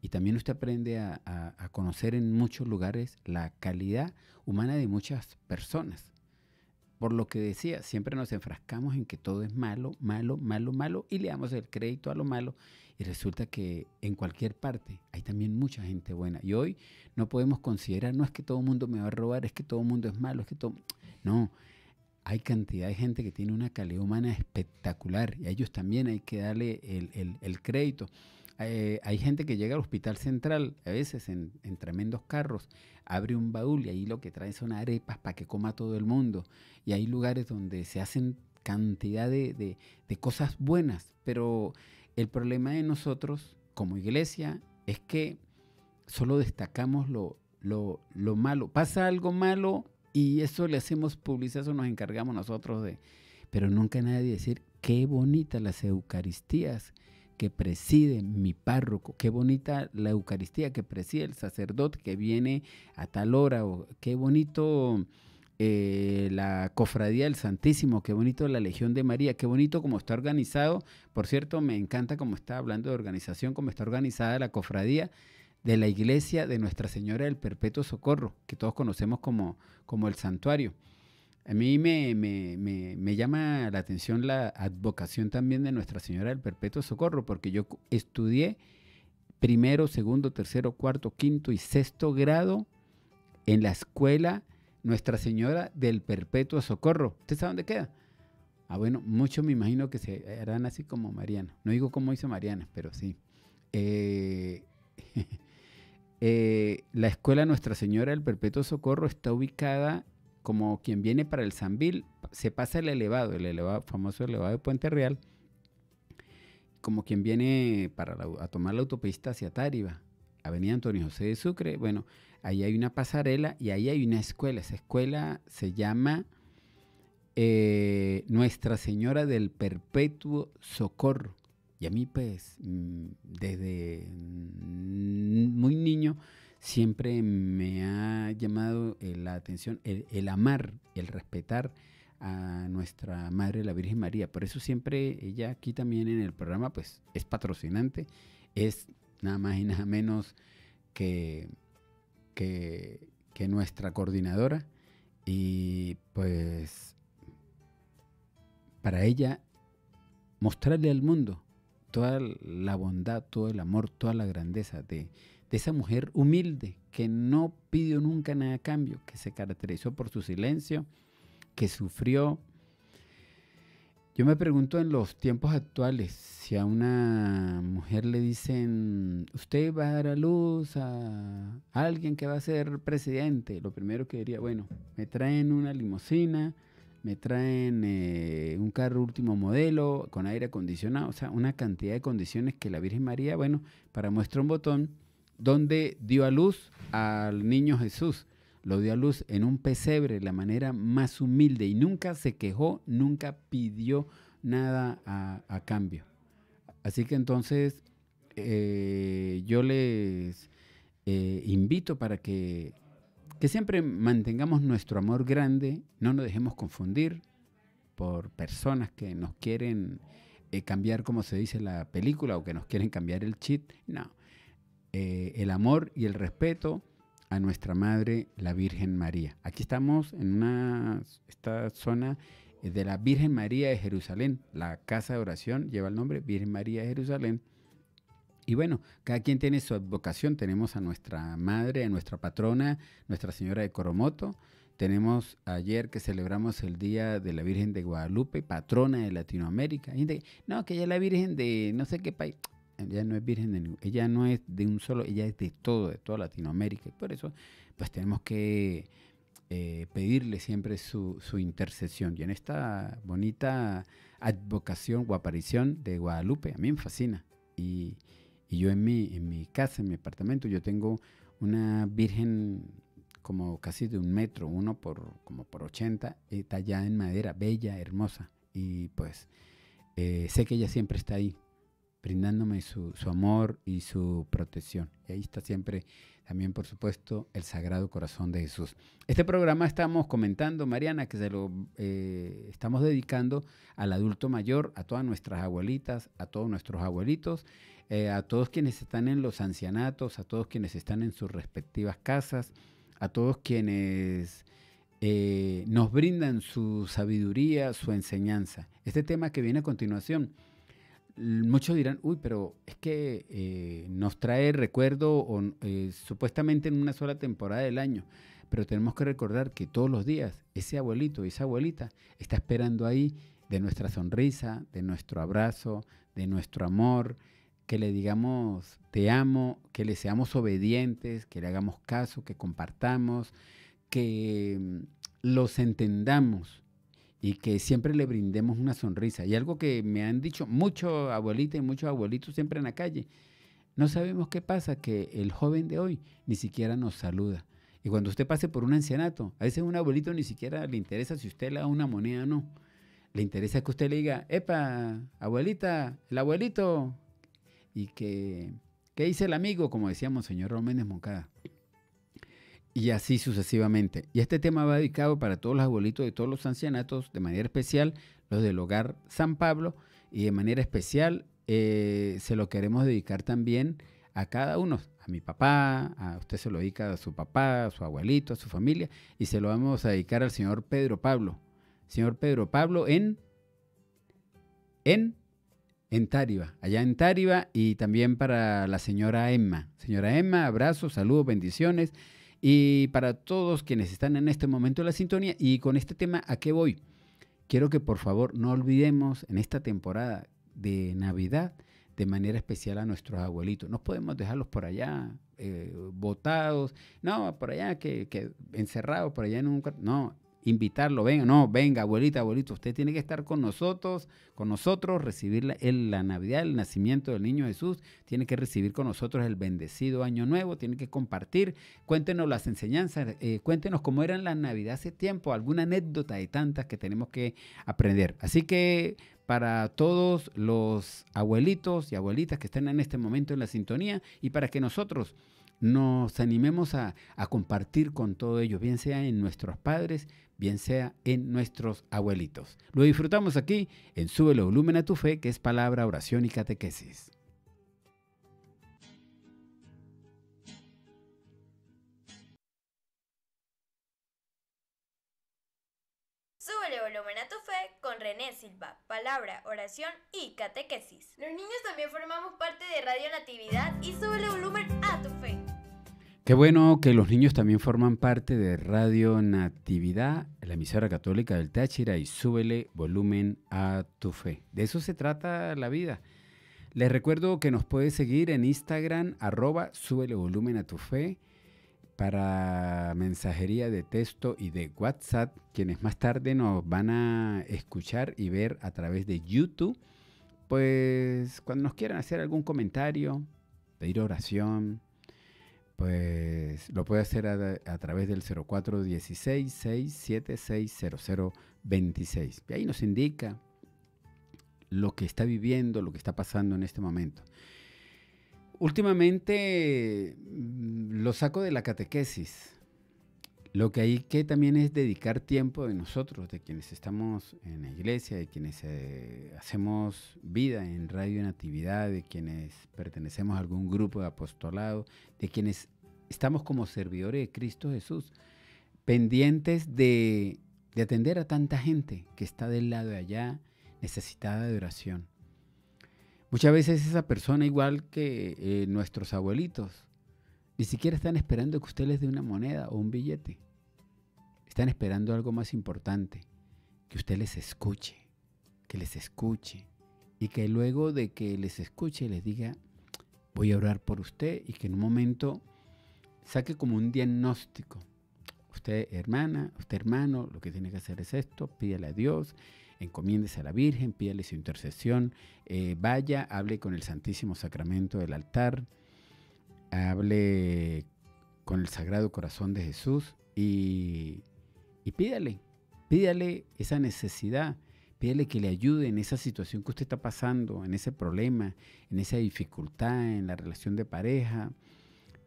Speaker 2: Y también usted aprende a conocer en muchos lugares la calidad humana de muchas personas por lo que decía, siempre nos enfrascamos en que todo es malo, malo, malo, malo y le damos el crédito a lo malo y resulta que en cualquier parte hay también mucha gente buena y hoy no podemos considerar, no es que todo el mundo me va a robar, es que todo el mundo es malo, es que todo... No, hay cantidad de gente que tiene una calidad humana espectacular y a ellos también hay que darle el, crédito. Eh, hay gente que llega al hospital central, a veces en tremendos carros abre un baúl y ahí lo que trae son arepas para que coma todo el mundo. Y hay lugares donde se hacen cantidad de, cosas buenas, pero el problema de nosotros como iglesia es que solo destacamos lo, malo. Pasa algo malo y eso le hacemos publicidad, eso nos encargamos nosotros de... Pero nunca nadie decir, qué bonitas las Eucaristías, que preside mi párroco, qué bonita la Eucaristía que preside el sacerdote que viene a tal hora, qué bonito eh, la Cofradía del Santísimo, qué bonito la Legión de María, qué bonito como está organizado. Por cierto, me encanta cómo está hablando de organización, cómo está organizada la Cofradía de la Iglesia de Nuestra Señora del Perpetuo Socorro, que todos conocemos como, como el santuario. A mí me, llama la atención la advocación también de Nuestra Señora del Perpetuo Socorro, porque yo estudié primero, segundo, tercero, cuarto, quinto y sexto grado en la escuela Nuestra Señora del Perpetuo Socorro. ¿Usted sabe dónde queda? Ah, bueno, muchos me imagino que se harán así como Mariana. No digo cómo hizo Mariana, pero sí. Eh, eh, la escuela Nuestra Señora del Perpetuo Socorro está ubicada como quien viene para el Zambil, se pasa el elevado, el elevado, famoso elevado de Puente Real, como quien viene para a tomar la autopista hacia Tariba, Avenida Antonio José de Sucre, bueno, ahí hay una pasarela y ahí hay una escuela. Esa escuela se llama eh, Nuestra Señora del Perpetuo Socorro. Y a mí, pues, mm, desde muy niño, siempre me ha llamado eh, la atención el, amar, el respetar a nuestra Madre la Virgen María. Por eso siempre ella aquí también en el programa pues es patrocinante, es nada más y nada menos que, que nuestra coordinadora y pues para ella mostrarle al mundo toda la bondad, todo el amor, toda la grandeza de, de esa mujer humilde que no pidió nunca nada a cambio, que se caracterizó por su silencio, que sufrió. Yo me pregunto en los tiempos actuales, si a una mujer le dicen, usted va a dar a luz a alguien que va a ser presidente, lo primero que diría, bueno, me traen una limusina, me traen eh, un carro último modelo con aire acondicionado, o sea, una cantidad de condiciones que la Virgen María, bueno, para muestra un botón, donde dio a luz al niño Jesús. Lo dio a luz en un pesebre, la manera más humilde, y nunca se quejó, nunca pidió nada a, cambio. Así que entonces eh, yo les eh, invito para que, que siempre mantengamos nuestro amor grande, no nos dejemos confundir por personas que nos quieren eh, cambiar, como se dice en la película, o que nos quieren cambiar el chip. No, el amor y el respeto a nuestra Madre, la Virgen María. Aquí estamos en una, esta zona eh, de la Virgen María de Jerusalén. La casa de oración lleva el nombre Virgen María de Jerusalén. Y bueno, cada quien tiene su advocación. Tenemos a nuestra madre, a nuestra patrona, Nuestra Señora de Coromoto. Tenemos ayer que celebramos el Día de la Virgen de Guadalupe, patrona de Latinoamérica. no, que ella es la Virgen de no sé qué país ella no es virgen de ella no es de un solo, ella es de todo, de toda Latinoamérica. Y por eso, pues tenemos que eh, pedirle siempre su, intercesión. Y en esta bonita advocación o aparición de Guadalupe, a mí me fascina. Y, yo en mi, en mi casa, en mi apartamento, yo tengo una virgen como casi de un metro, uno por como por 80, eh, tallada en madera, bella, hermosa. Y pues eh, sé que ella siempre está ahí, brindándome su, amor y su protección. Y ahí está siempre también, por supuesto, el Sagrado Corazón de Jesús. Este programa estamos comentando, Mariana, que se lo eh, estamos dedicando al adulto mayor, a todas nuestras abuelitas, a todos nuestros abuelitos, eh, a todos quienes están en los ancianatos, a todos quienes están en sus respectivas casas, a todos quienes... Eh, nos brindan su sabiduría, su enseñanza. Este tema que viene a continuación muchos dirán, uy, pero es que eh, nos trae recuerdo eh, supuestamente en una sola temporada del año, pero tenemos que recordar que todos los días ese abuelito y esa abuelita está esperando ahí de nuestra sonrisa, de nuestro abrazo, de nuestro amor, que le digamos te amo, que le seamos obedientes, que le hagamos caso, que compartamos, que mm, los entendamos y que siempre le brindemos una sonrisa. Y algo que me han dicho muchos abuelitos y muchos abuelitos siempre en la calle, no sabemos qué pasa, que el joven de hoy ni siquiera nos saluda. Y cuando usted pase por un ancianato, a veces un abuelito ni siquiera le interesa si usted le da una moneda o no. Le interesa que usted le diga, epa, abuelita, el abuelito. Y que, ¿qué dice el amigo? Como decíamos señor Roménez Moncada y así sucesivamente. Y este tema va dedicado para todos los abuelitos de todos los ancianatos, de manera especial los del hogar San Pablo, y de manera especial eh, se lo queremos dedicar también a cada uno, a mi papá, a usted se lo dedica a su papá, a su abuelito, a su familia, y se lo vamos a dedicar al señor Pedro Pablo. Señor Pedro Pablo en, en, en Tariba, allá en Tariba. y también para la señora Emma. Señora Emma, abrazos, saludos, bendiciones. Y para todos quienes están en este momento en la sintonía y con este tema, ¿a qué voy? Quiero que por favor no olvidemos en esta temporada de Navidad de manera especial a nuestros abuelitos. No podemos dejarlos por allá eh, botados, no, por allá que, encerrados, por allá en un... No, invitarlo, venga, no, venga, abuelita, abuelito, usted tiene que estar con nosotros, con nosotros, recibir la, la, Navidad, el nacimiento del niño Jesús, tiene que recibir con nosotros el bendecido año nuevo, tiene que compartir, cuéntenos las enseñanzas, eh, cuéntenos cómo eran la Navidad hace tiempo, alguna anécdota de tantas que tenemos que aprender. Así que para todos los abuelitos y abuelitas que están en este momento en la sintonía y para que nosotros nos animemos a, compartir con todo ello, bien sea en nuestros padres, bien sea en nuestros abuelitos. Lo disfrutamos aquí en Súbelo Volumen a tu Fe, que es palabra, oración y catequesis. Súbele volumen a tu fe con René Silva, palabra, oración y catequesis. Los niños también formamos parte de Radio Natividad y Súbele volumen Qué bueno que los niños también forman parte de Radio Natividad, la emisora católica del Táchira, y súbele volumen a tu fe. De eso se trata la vida. Les recuerdo que nos puedes seguir en Instagram, arroba súbele volumen a tu fe, para mensajería de texto y de WhatsApp, quienes más tarde nos van a escuchar y ver a través de YouTube. Pues cuando nos quieran hacer algún comentario, pedir oración, pues lo puede hacer a, través del 0416 0026 Y ahí nos indica lo que está viviendo, lo que está pasando en este momento. Últimamente mm, lo saco de la catequesis. Lo que hay que también es dedicar tiempo de nosotros, de quienes estamos en la iglesia, de quienes eh, hacemos vida en Radio Natividad, de quienes pertenecemos a algún grupo de apostolado, de quienes estamos como servidores de Cristo Jesús, pendientes de, atender a tanta gente que está del lado de allá, necesitada de oración. Muchas veces esa persona, igual que eh, nuestros abuelitos, ni siquiera están esperando que usted les dé una moneda o un billete. Están esperando algo más importante, que usted les escuche, que les escuche y que luego de que les escuche les diga, voy a orar por usted y que en un momento saque como un diagnóstico. Usted hermana, usted hermano, lo que tiene que hacer es esto, pídale a Dios, encomiéndese a la Virgen, pídale su intercesión, eh, vaya, hable con el Santísimo Sacramento del altar, hable con el Sagrado Corazón de Jesús y, pídale, pídale esa necesidad, pídale que le ayude en esa situación que usted está pasando, en ese problema, en esa dificultad, en la relación de pareja,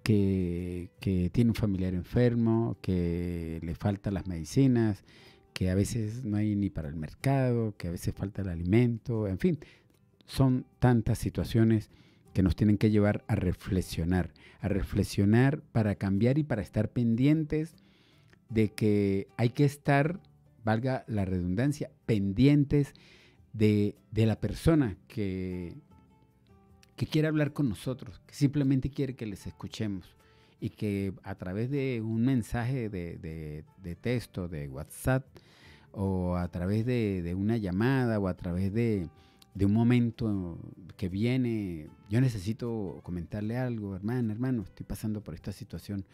Speaker 2: que, que tiene un familiar enfermo, que le faltan las medicinas, que a veces no hay ni para el mercado, que a veces falta el alimento, en fin, son tantas situaciones que nos tienen que llevar a reflexionar, a reflexionar para cambiar y para estar pendientes de que hay que estar, valga la redundancia, pendientes de, la persona que, que quiere hablar con nosotros, que simplemente quiere que les escuchemos y que a través de un mensaje de, texto, de WhatsApp, o a través de, de, una llamada, o a través de, de un momento que viene, yo necesito comentarle algo, Hermano, hermano, estoy pasando por esta situación,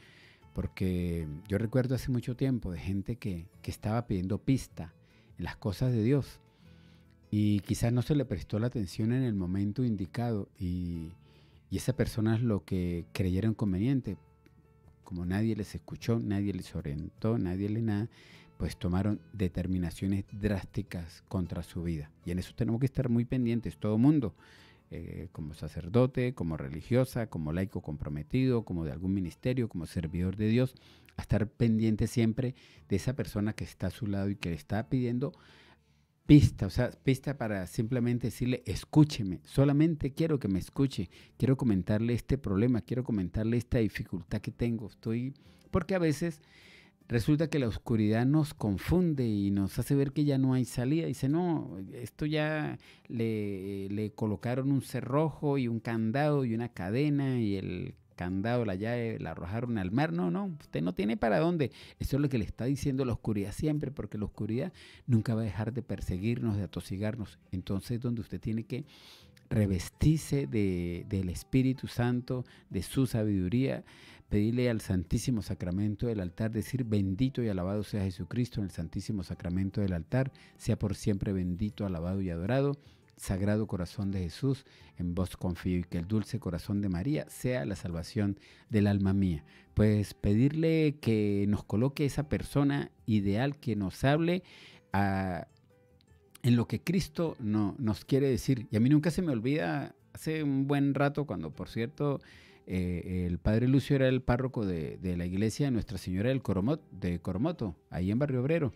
Speaker 2: porque yo recuerdo hace mucho tiempo de gente que, estaba pidiendo pista en las cosas de Dios y quizás no se le prestó la atención en el momento indicado y, y persona es lo que creyeron conveniente, como nadie les escuchó, nadie les orientó, nadie le nada, pues tomaron determinaciones drásticas contra su vida. Y en eso tenemos que estar muy pendientes, todo mundo, eh, como sacerdote, como religiosa, como laico comprometido, como de algún ministerio, como servidor de Dios, a estar pendiente siempre de esa persona que está a su lado y que le está pidiendo pista, o sea, pista para simplemente decirle, escúcheme, solamente quiero que me escuche, quiero comentarle este problema, quiero comentarle esta dificultad que tengo, estoy, porque a veces Resulta que la oscuridad nos confunde y nos hace ver que ya no hay salida. Dice, no, esto ya le, colocaron un cerrojo y un candado y una cadena y el candado, la llave, la arrojaron al mar. No, no, usted no tiene para dónde. Eso es lo que le está diciendo la oscuridad siempre, porque la oscuridad nunca va a dejar de perseguirnos, de atosigarnos. Entonces, donde usted tiene que revestirse del Espíritu Santo, de su sabiduría, pedirle al Santísimo Sacramento del altar, decir bendito y alabado sea Jesucristo en el Santísimo Sacramento del altar, sea por siempre bendito, alabado y adorado. Sagrado Corazón de Jesús, en vos confío y que el dulce corazón de María sea la salvación del alma mía. Pues pedirle que nos coloque esa persona ideal que nos hable a en lo que Cristo no, nos quiere decir. Y a mí nunca se me olvida, hace un buen rato, cuando por cierto eh, el padre Lucio era el párroco de, la iglesia de Nuestra Señora del de Coromoto, ahí en Barrio Obrero,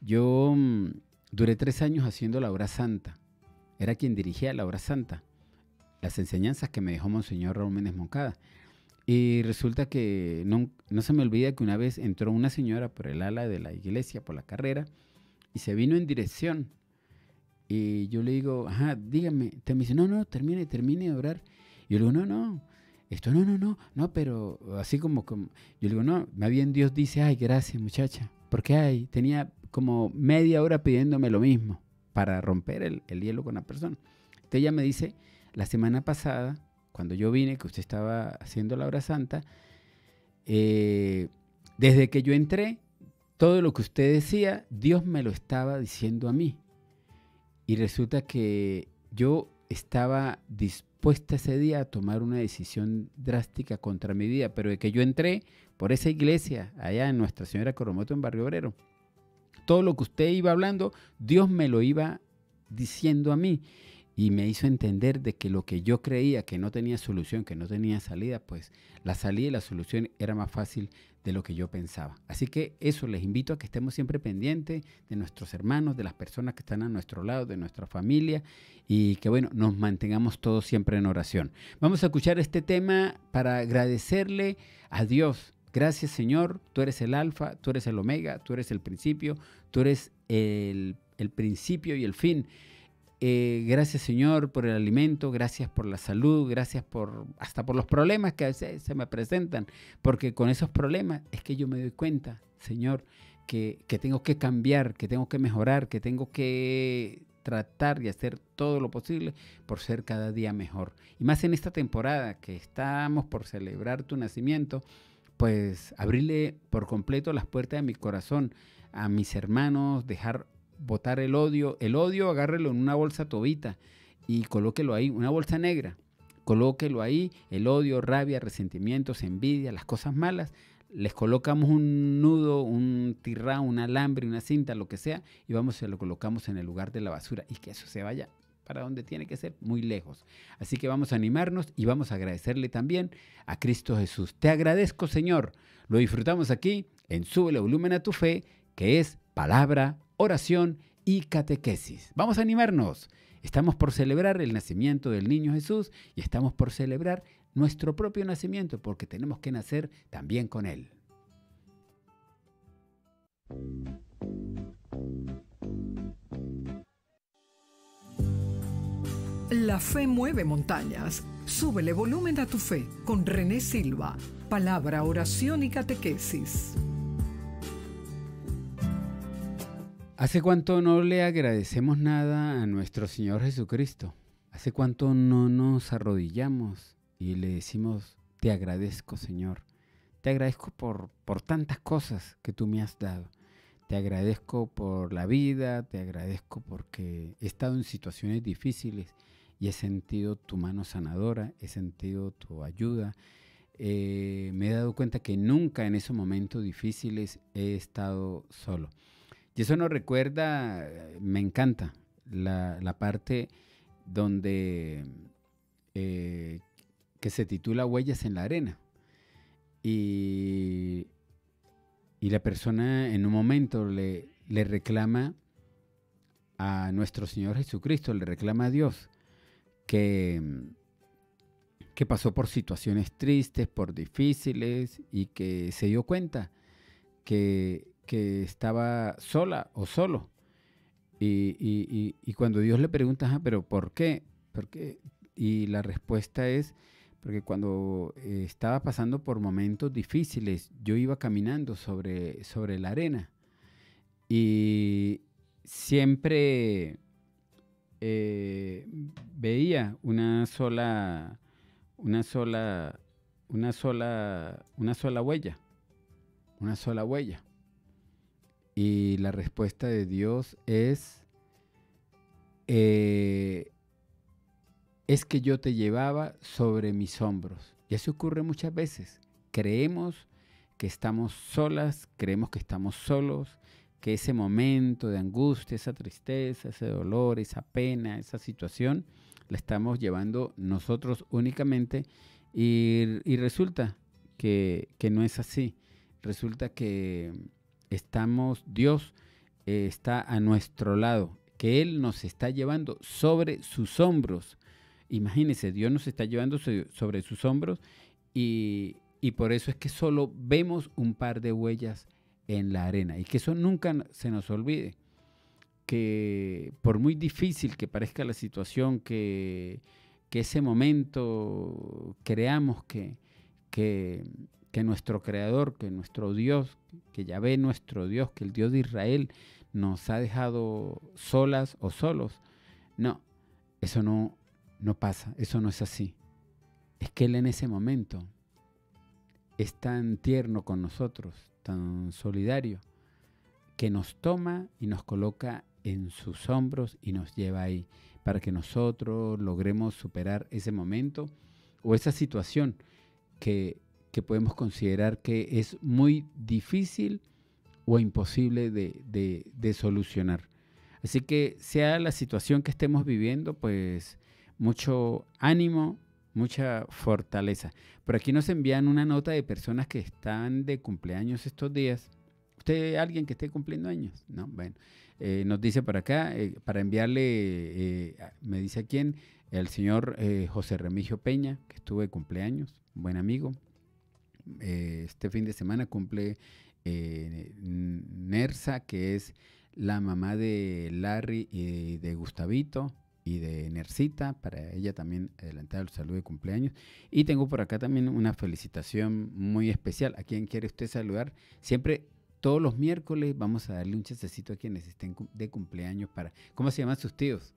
Speaker 2: yo mm, duré tres años haciendo la obra santa. Era quien dirigía la obra santa, las enseñanzas que me dejó Monseñor Raúl Méndez Moncada. Y resulta que no se me olvida que una vez entró una señora por el ala de la iglesia, por la carrera, y se vino en dirección y yo le digo, ajá, dígame. Te me dice, no, no, termine, termine de orar. yo le digo, no, no. Esto, no, no, no, no, pero así como, yo le digo, no, más bien Dios dice, ay, gracias muchacha, porque ay, tenía como media hora pidiéndome lo mismo para romper el, el hielo con la persona. Usted ella me dice, la semana pasada, cuando yo vine, que usted estaba haciendo la obra santa, eh, desde que yo entré, todo lo que usted decía, Dios me lo estaba diciendo a mí. Y resulta que yo estaba dispuesta ese día a tomar una decisión drástica contra mi vida, pero de que yo entré por esa iglesia allá en Nuestra Señora Coromoto en Barrio Obrero. Todo lo que usted iba hablando, Dios me lo iba diciendo a mí y me hizo entender de que lo que yo creía que no tenía solución, que no tenía salida, pues la salida y la solución era más fácil de lo que yo pensaba. Así que eso les invito a que estemos siempre pendientes de nuestros hermanos, de las personas que están a nuestro lado, de nuestra familia y que bueno, nos mantengamos todos siempre en oración. Vamos a escuchar este tema para agradecerle a Dios. Gracias Señor, tú eres el alfa, tú eres el omega, tú eres el principio, tú eres el, el principio y el fin. Eh, gracias Señor por el alimento, gracias por la salud, gracias por hasta por los problemas que a veces se me presentan, porque con esos problemas es que yo me doy cuenta, Señor, que, tengo que cambiar, que tengo que mejorar, que tengo que tratar y hacer todo lo posible por ser cada día mejor. Y más en esta temporada que estamos por celebrar tu nacimiento, pues abrirle por completo las puertas de mi corazón a mis hermanos, dejar botar el odio. El odio agárrelo en una bolsa tobita y colóquelo ahí, una bolsa negra. Colóquelo ahí, el odio, rabia, resentimientos, envidia, las cosas malas. Les colocamos un nudo, un tirra, un alambre, una cinta, lo que sea, y vamos a lo colocamos en el lugar de la basura y que eso se vaya para donde tiene que ser, muy lejos. Así que vamos a animarnos y vamos a agradecerle también a Cristo Jesús. Te agradezco, Señor. Lo disfrutamos aquí en Súbele Volumen a tu Fe, que es palabra oración y catequesis. Vamos a animarnos. Estamos por celebrar el nacimiento del niño Jesús y estamos por celebrar nuestro propio nacimiento porque tenemos que nacer también con Él. La fe mueve montañas. Súbele volumen a tu fe con René Silva. Palabra, oración y catequesis. ¿Hace cuánto no le agradecemos nada a nuestro Señor Jesucristo? ¿Hace cuánto no nos arrodillamos y le decimos, te agradezco Señor? Te agradezco por, tantas cosas que tú me has dado. Te agradezco por la vida, te agradezco porque he estado en situaciones difíciles y he sentido tu mano sanadora, he sentido tu ayuda. Eh, me he dado cuenta que nunca en esos momentos difíciles he estado solo. Y eso nos recuerda, eh, me encanta, la, parte donde eh, que se titula Huellas en la Arena. Y, y la persona en un momento le, le reclama a nuestro Señor Jesucristo, le reclama a Dios que, mm, que pasó por situaciones tristes, por difíciles y que se dio cuenta que que estaba sola o solo. Y, cuando Dios le pregunta, pero ¿por qué? ¿por qué? Y la respuesta es, porque cuando estaba pasando por momentos difíciles, yo iba caminando sobre, sobre la arena. Y siempre eh, veía una sola, una sola, una sola, una sola huella, una sola huella. Y la respuesta de Dios es, eh, es que yo te llevaba sobre mis hombros. Y eso ocurre muchas veces. Creemos que estamos solas, creemos que estamos solos, que ese momento de angustia, esa tristeza, ese dolor, esa pena, esa situación, la estamos llevando nosotros únicamente y, resulta que, no es así. Resulta que estamos, Dios eh, está a nuestro lado, que Él nos está llevando sobre sus hombros. Imagínense, Dios nos está llevando sobre sus hombros y, por eso es que solo vemos un par de huellas en la arena y que eso nunca se nos olvide que por muy difícil que parezca la situación, que, ese momento creamos que, que, que nuestro Creador, que nuestro Dios, que Yahvé nuestro Dios, que el Dios de Israel nos ha dejado solas o solos. No, eso no, no pasa, eso no es así. Es que Él en ese momento es tan tierno con nosotros, tan solidario, que nos toma y nos coloca en sus hombros y nos lleva ahí, para que nosotros logremos superar ese momento o esa situación que que podemos considerar que es muy difícil o imposible de, solucionar. Así que sea la situación que estemos viviendo, pues mucho ánimo, mucha fortaleza. Por aquí nos envían una nota de personas que están de cumpleaños estos días. ¿Usted alguien que esté cumpliendo años? No, bueno. Eh, nos dice por acá, eh, para enviarle, eh, me dice a quién, el señor José Remigio Peña, que estuvo de cumpleaños, buen amigo, eh, este fin de semana cumple eh, Nersa, que es la mamá de Larry y de Gustavito y de Nercita, para ella también adelantar el saludo de cumpleaños. Y tengo por acá también una felicitación muy especial. ¿A quién quiere usted saludar? Siempre, todos los miércoles, vamos a darle un chasecito a quienes estén de cumpleaños para... ¿Cómo se llaman sus tíos?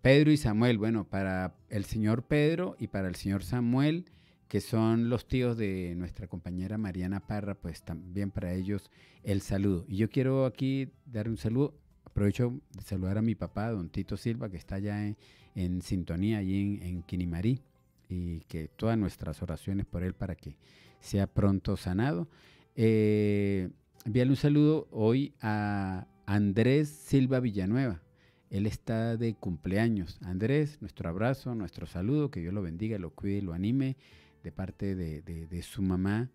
Speaker 2: Pedro y Samuel. Bueno, para el señor Pedro y para el señor Samuel que son los tíos de nuestra compañera Mariana Parra, pues también para ellos el saludo. Y yo quiero aquí dar un saludo, aprovecho de saludar a mi papá, don Tito Silva, que está ya en, sintonía, allí en, en Quinimarí, y que todas nuestras oraciones por él para que sea pronto sanado. Eh, un saludo hoy a Andrés Silva Villanueva. Él está de cumpleaños. Andrés, nuestro abrazo, nuestro saludo, que Dios lo bendiga, lo cuide, lo anime de parte de, su mamá,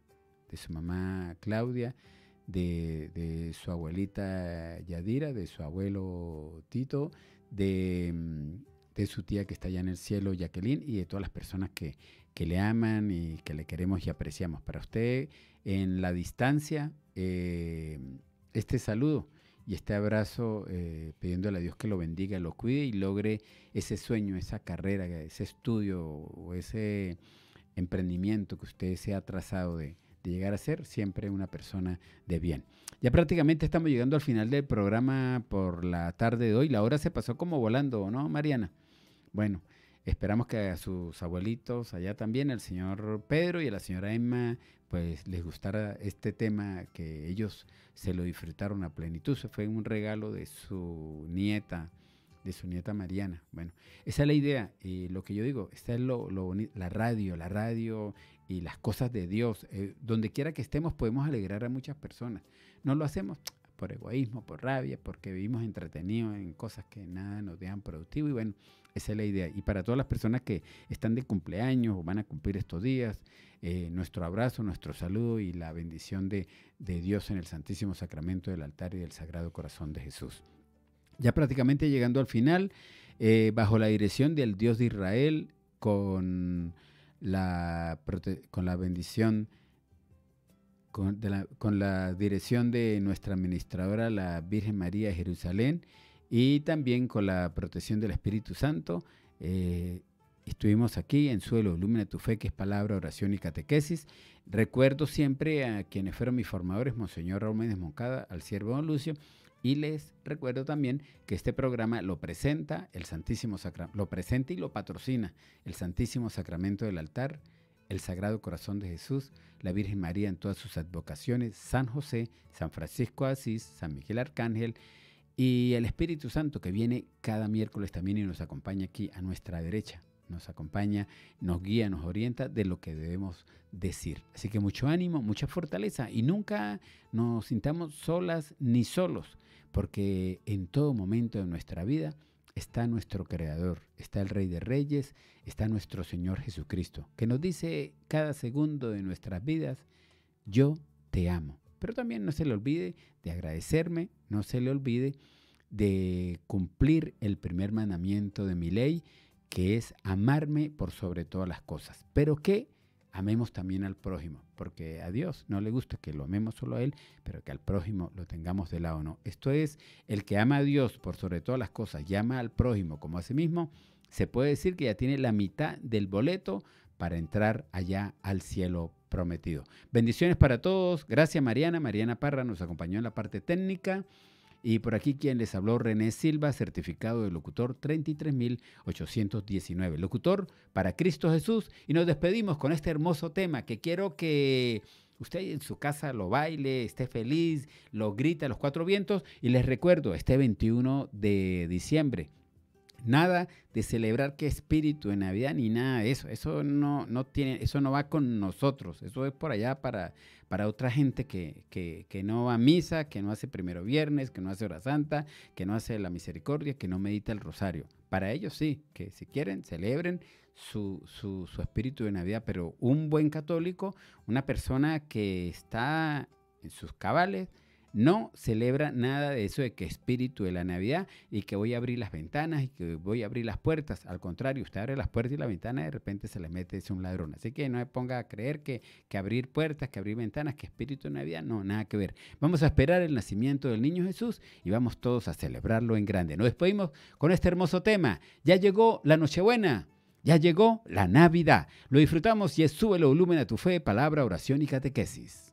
Speaker 2: de su mamá Claudia, de, su abuelita Yadira, de su abuelo Tito, mm, de, su tía que está allá en el cielo, Jacqueline, y de todas las personas que, le aman y que le queremos y apreciamos. Para usted, en la distancia, eh, este saludo y este abrazo, eh, pidiéndole a Dios que lo bendiga, lo cuide y logre ese sueño, esa carrera, ese estudio o ese emprendimiento que usted se ha trazado de, llegar a ser siempre una persona de bien. Ya prácticamente estamos llegando al final del programa por la tarde de hoy. La hora se pasó como volando, ¿no, Mariana? Bueno, esperamos que a sus abuelitos allá también, al señor Pedro y a la señora Emma, pues les gustara este tema, que ellos se lo disfrutaron a plenitud. Se fue un regalo de su nieta de su nieta Mariana. Bueno, esa es la idea. y eh, lo que yo digo, esta es lo, bonito, la radio, la radio y las cosas de Dios. Eh, donde quiera que estemos podemos alegrar a muchas personas. No lo hacemos por egoísmo, por rabia, porque vivimos entretenidos en cosas que nada nos dejan productivo. Y bueno, esa es la idea. Y para todas las personas que están de cumpleaños o van a cumplir estos días, eh, nuestro abrazo, nuestro saludo y la bendición de Dios en el Santísimo Sacramento del altar y del Sagrado Corazón de Jesús. Ya prácticamente llegando al final, eh, bajo la dirección del Dios de Israel, con la, con la bendición, con, la, dirección de nuestra administradora, la Virgen María de Jerusalén, y también con la protección del Espíritu Santo. Eh, estuvimos aquí en Suelo, de tu Fe, que es palabra, oración y catequesis. Recuerdo siempre a quienes fueron mis formadores, Monseñor Méndez Moncada, al siervo Don Lucio, y les recuerdo también que este programa lo presenta el Santísimo Sacramento, lo presenta y lo patrocina el Santísimo Sacramento del altar, el Sagrado Corazón de Jesús, la Virgen María en todas sus advocaciones, San José, San Francisco Asís, San Miguel Arcángel y el Espíritu Santo que viene cada miércoles también y nos acompaña aquí a nuestra derecha. Nos acompaña, nos guía, nos orienta de lo que debemos decir. Así que mucho ánimo, mucha fortaleza y nunca nos sintamos solas ni solos porque en todo momento de nuestra vida está nuestro Creador, está el Rey de Reyes, está nuestro Señor Jesucristo, que nos dice cada segundo de nuestras vidas, yo te amo. Pero también no se le olvide de agradecerme, no se le olvide de cumplir el primer mandamiento de mi ley, que es amarme por sobre todas las cosas. Pero que amemos también al prójimo, porque a Dios no le gusta que lo amemos solo a Él, pero que al prójimo lo tengamos de lado, ¿no? Esto es, el que ama a Dios por sobre todas las cosas, llama al prójimo como a sí mismo, se puede decir que ya tiene la mitad del boleto para entrar allá al cielo prometido. Bendiciones para todos. Gracias Mariana. Mariana Parra nos acompañó en la parte técnica. Y por aquí quien les habló, René Silva, certificado de locutor 33819. Locutor para Cristo Jesús. Y nos despedimos con este hermoso tema que quiero que usted en su casa lo baile, esté feliz, lo grite a los cuatro vientos. Y les recuerdo, este 21 de diciembre Nada de celebrar qué espíritu de Navidad ni nada de eso. Eso no, no, tiene, eso no va con nosotros. Eso es por allá para, para otra gente que, que, no va a misa, que no hace primero viernes, que no hace hora santa, que no hace la misericordia, que no medita el rosario. Para ellos sí, que si quieren, celebren su espíritu de Navidad. Pero un buen católico, una persona que está en sus cabales, no celebra nada de eso de que espíritu de la Navidad y que voy a abrir las ventanas y que voy a abrir las puertas. Al contrario, usted abre las puertas y la ventana y de repente se le mete ese un ladrón. Así que no me ponga a creer que, que abrir puertas, que abrir ventanas, que espíritu de Navidad, no, nada que ver. Vamos a esperar el nacimiento del niño Jesús y vamos todos a celebrarlo en grande. Nos despedimos con este hermoso tema. Ya llegó la Nochebuena. Ya llegó la Navidad. Lo disfrutamos y sube el volumen a tu fe, palabra, oración y catequesis.